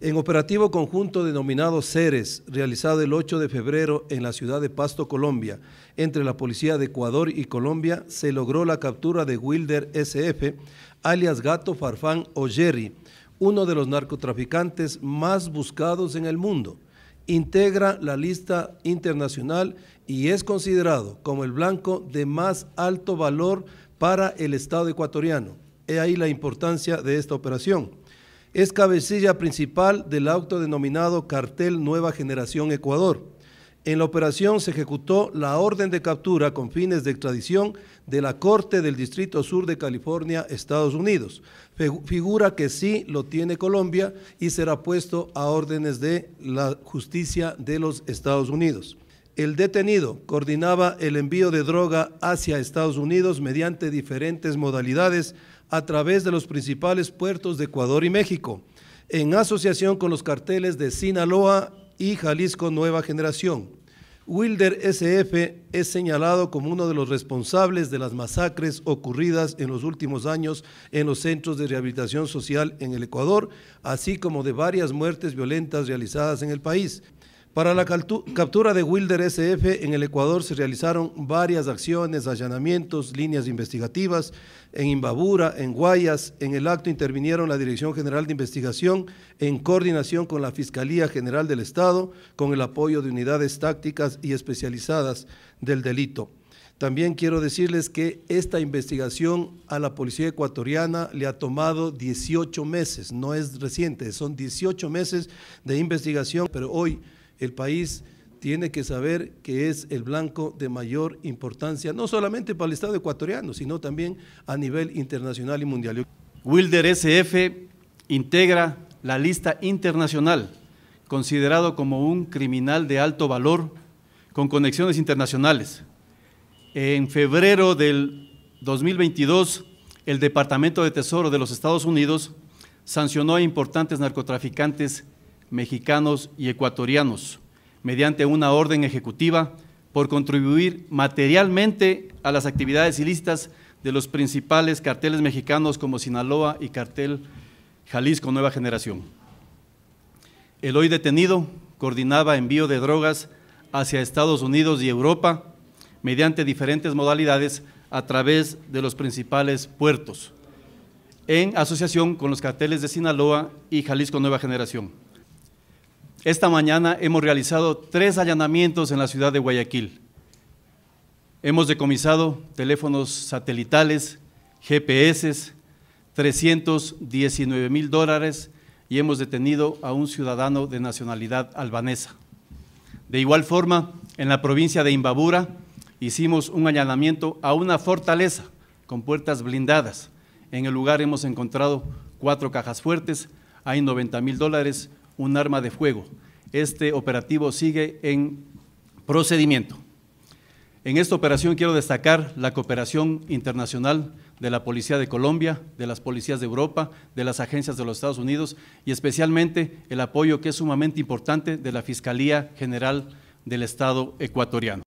En operativo conjunto denominado CERES, realizado el 8 de febrero en la ciudad de Pasto, Colombia, entre la Policía de Ecuador y Colombia, se logró la captura de Wilder SF, alias Gato Farfán Jerry, uno de los narcotraficantes más buscados en el mundo. Integra la lista internacional y es considerado como el blanco de más alto valor para el Estado ecuatoriano. He ahí la importancia de esta operación es cabecilla principal del autodenominado Cartel Nueva Generación Ecuador. En la operación se ejecutó la orden de captura con fines de extradición de la Corte del Distrito Sur de California, Estados Unidos, figura que sí lo tiene Colombia y será puesto a órdenes de la justicia de los Estados Unidos. El detenido coordinaba el envío de droga hacia Estados Unidos mediante diferentes modalidades a través de los principales puertos de Ecuador y México, en asociación con los carteles de Sinaloa y Jalisco Nueva Generación. Wilder SF es señalado como uno de los responsables de las masacres ocurridas en los últimos años en los centros de rehabilitación social en el Ecuador, así como de varias muertes violentas realizadas en el país. Para la captura de Wilder SF en el Ecuador se realizaron varias acciones, allanamientos, líneas investigativas en Imbabura, en Guayas. En el acto intervinieron la Dirección General de Investigación en coordinación con la Fiscalía General del Estado, con el apoyo de unidades tácticas y especializadas del delito. También quiero decirles que esta investigación a la policía ecuatoriana le ha tomado 18 meses, no es reciente, son 18 meses de investigación, pero hoy el país tiene que saber que es el blanco de mayor importancia, no solamente para el Estado ecuatoriano, sino también a nivel internacional y mundial. Wilder SF integra la lista internacional, considerado como un criminal de alto valor con conexiones internacionales. En febrero del 2022, el Departamento de Tesoro de los Estados Unidos sancionó a importantes narcotraficantes mexicanos y ecuatorianos, mediante una orden ejecutiva, por contribuir materialmente a las actividades ilícitas de los principales carteles mexicanos como Sinaloa y Cartel Jalisco Nueva Generación. El hoy detenido coordinaba envío de drogas hacia Estados Unidos y Europa mediante diferentes modalidades a través de los principales puertos, en asociación con los carteles de Sinaloa y Jalisco Nueva Generación. Esta mañana hemos realizado tres allanamientos en la ciudad de Guayaquil. Hemos decomisado teléfonos satelitales, GPS, 319 mil dólares y hemos detenido a un ciudadano de nacionalidad albanesa. De igual forma, en la provincia de Imbabura hicimos un allanamiento a una fortaleza con puertas blindadas. En el lugar hemos encontrado cuatro cajas fuertes, hay 90 mil dólares, un arma de fuego. Este operativo sigue en procedimiento. En esta operación quiero destacar la cooperación internacional de la Policía de Colombia, de las policías de Europa, de las agencias de los Estados Unidos y especialmente el apoyo que es sumamente importante de la Fiscalía General del Estado ecuatoriano.